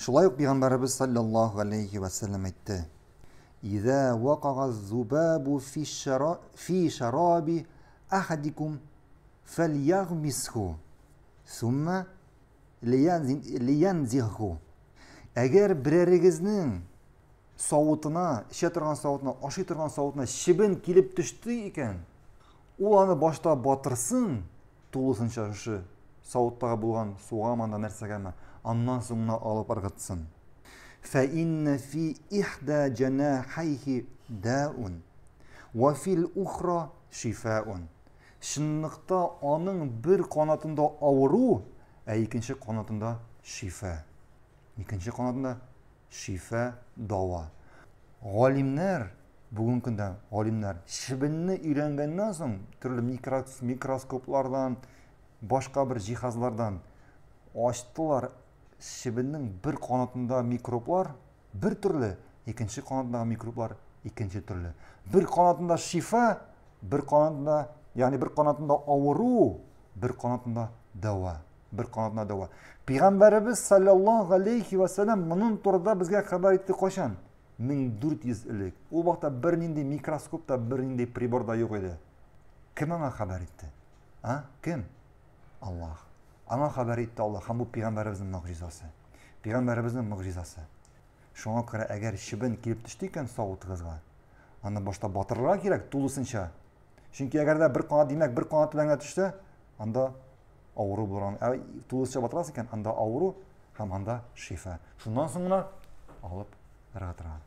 Шулай ук пайғамбарыбыз саллаллаху алейхи уассалам айтты: "Иза вақага зубабу фи шараби ахадикум фальягмисху сумма лиянзиху." Әгер біреріңіздің сауытына, іше тұрған сауытына, аши тұрған сауытына шібін келіп түсті екен, ол аны башта батырсын, толысынша сауыттағы болған суға манда нәрсеге ма аннан соң мына алып ырғытсын шындықта оның бір қанатында ауру ә екінші қанатында шифа екінші қанатында шифа дауа ғалимнер бүгінгі күнде ғалимнер шібінні үйренгеннен соң түрлі микроскоплардан башка бір жиһазлардан аштылар шибиннің бір қанатында микроблар бір түрлі екінші қанатындағы микроблар екінші түрлі бір қанатында шифа бір қанатында яғни бір қанатында ауыру бір қанатында дауа бір қанатында дауа пайғамбарымыз саллаллаху алейхи уассалам мұның турында бізге хабар етті қашан мың төрт жүз ілік ол уақытта бірнендей микроскоп та бір прибор да жоқ еді кім аңа хабар етті а кім Аллах. Аңа хабар етті Аллах. Һәм бұл пейғамбарымыздың мұғжизасы. Пейғамбарымыздың мұғжизасы. Шуңа күрә әгәр шибен килеп төште екен савытыгызга, аны башта батырырга керек тулысынша. Чөнки әгәр бір қанат канат бір бер канат белән төште, анда авыру булган. Ә екен анда ауру һәм анда шифа. Шуннан соң алып ырга